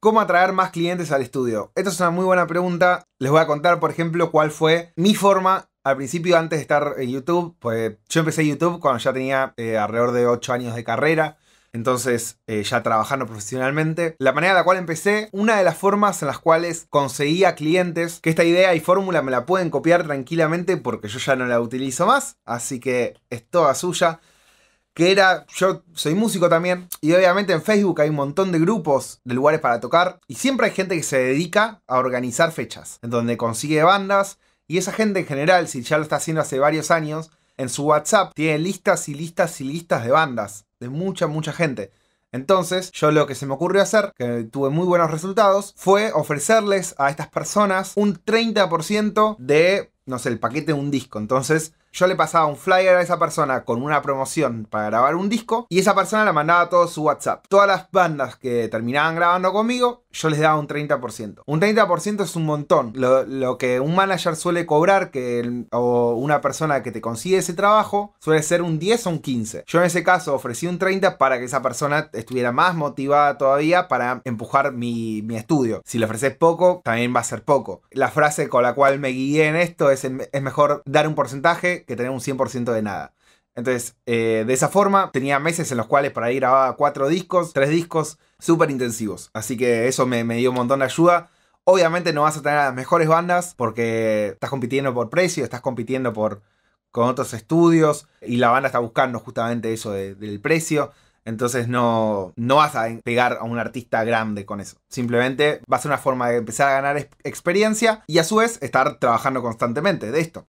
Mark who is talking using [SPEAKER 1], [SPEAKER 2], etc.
[SPEAKER 1] ¿Cómo atraer más clientes al estudio? Esta es una muy buena pregunta. Les voy a contar, por ejemplo, cuál fue mi forma al principio, antes de estar en YouTube. Pues yo empecé YouTube cuando ya tenía eh, alrededor de 8 años de carrera. Entonces, eh, ya trabajando profesionalmente, la manera en la cual empecé, una de las formas en las cuales conseguía clientes, que esta idea y fórmula me la pueden copiar tranquilamente porque yo ya no la utilizo más, así que es toda suya que era, yo soy músico también, y obviamente en Facebook hay un montón de grupos de lugares para tocar, y siempre hay gente que se dedica a organizar fechas, en donde consigue bandas, y esa gente en general, si ya lo está haciendo hace varios años, en su WhatsApp tiene listas y listas y listas de bandas, de mucha, mucha gente. Entonces, yo lo que se me ocurrió hacer, que tuve muy buenos resultados, fue ofrecerles a estas personas un 30% de, no sé, el paquete de un disco. Entonces, yo le pasaba un flyer a esa persona con una promoción para grabar un disco y esa persona la mandaba todo su WhatsApp. Todas las bandas que terminaban grabando conmigo, yo les daba un 30%. Un 30% es un montón. Lo, que un manager suele cobrar que o una persona que te consigue ese trabajo suele ser un 10 o un 15. Yo en ese caso ofrecí un 30 para que esa persona estuviera más motivada todavía para empujar mi, mi estudio. Si le ofreces poco, también va a ser poco. La frase con la cual me guié en esto es, es mejor dar un porcentaje que tener un 100% de nada. Entonces, eh, de esa forma, tenía meses en los cuales para ahí grababa cuatro discos, tres discos súper intensivos. Así que eso me, dio un montón de ayuda. Obviamente no vas a tener a las mejores bandas porque estás compitiendo por precio, estás compitiendo por, con otros estudios y la banda está buscando justamente eso del precio. Entonces no, no vas a pegar a un artista grande con eso. Simplemente va a ser una forma de empezar a ganar experiencia y a su vez estar trabajando constantemente de esto.